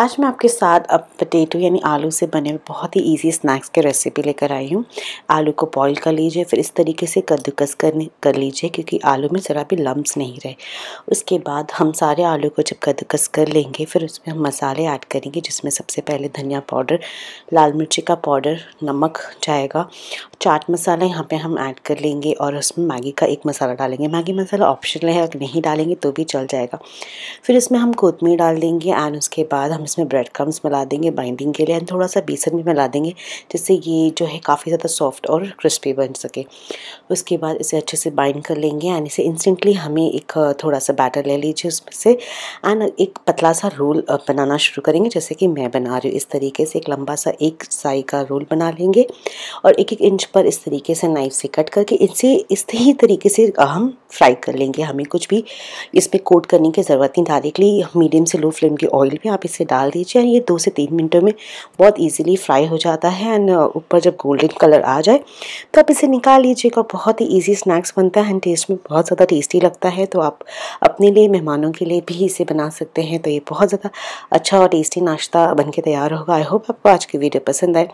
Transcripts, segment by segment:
आज मैं आपके साथ अब पटेटो यानी आलू से बने हुए बहुत ही इजी स्नैक्स की रेसिपी लेकर आई हूँ आलू को बॉईल कर लीजिए फिर इस तरीके से कद्दूकस करने कर लीजिए क्योंकि आलू में ज़रा भी लम्ब नहीं रहे उसके बाद हम सारे आलू को जब कद्दूकस कर लेंगे फिर उसमें हम मसाले ऐड करेंगे जिसमें सबसे पहले धनिया पाउडर लाल मिर्ची का पाउडर नमक जाएगा चाट मसाला यहाँ पे हम ऐड कर लेंगे और उसमें मैगी का एक मसाला डालेंगे मैगी मसाला ऑप्शनल है अगर नहीं डालेंगे तो भी चल जाएगा फिर इसमें हम कोतमीर डाल देंगे एंड उसके बाद हम इसमें ब्रेड क्रम्स मिला देंगे बाइंडिंग के लिए एंड थोड़ा सा बेसन भी मिला देंगे जिससे ये जो है काफ़ी ज़्यादा सॉफ्ट और क्रिस्पी बन सके उसके बाद इसे अच्छे से बाइंड कर लेंगे एंड इसे इंस्टेंटली हमें एक थोड़ा सा बैटर ले लीजिए उसमें से एंड एक पतला सा रोल बनाना शुरू करेंगे जैसे कि मैं बना रही हूँ इस तरीके से एक लंबा सा एक साई का रोल बना लेंगे और एक एक इंच पर इस तरीके से नाइफ से कट करके इसे इस ही तरीके से हम फ्राई कर लेंगे हमें कुछ भी इस पर कोट करने की ज़रूरत नहीं डायरेक्टली मीडियम से लो फ्लेम के ऑयल में आप इसे डाल दीजिए और ये दो से तीन मिनटों में बहुत ईजिली फ्राई हो जाता है एंड uh, ऊपर जब गोल्डन कलर आ जाए तो आप इसे निकाल लीजिएगा बहुत ही ईजी स्नैक्स बनता है एंड टेस्ट में बहुत ज़्यादा टेस्टी लगता है तो आप अपने लिए मेहमानों के लिए भी इसे बना सकते हैं तो ये बहुत ज़्यादा अच्छा और टेस्टी नाश्ता बन के तैयार होगा आई होप आपको आज की वीडियो पसंद आए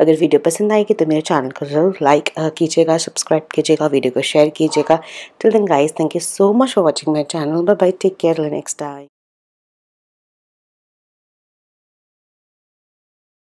अगर वीडियो पसंद आएगी तो तो मेरे चैनल को जरूर लाइक कीजिएगा सब्सक्राइब कीजिएगा वीडियो को शेयर कीजिएगा till then guys thank you so much for watching my channel bye bye take care next time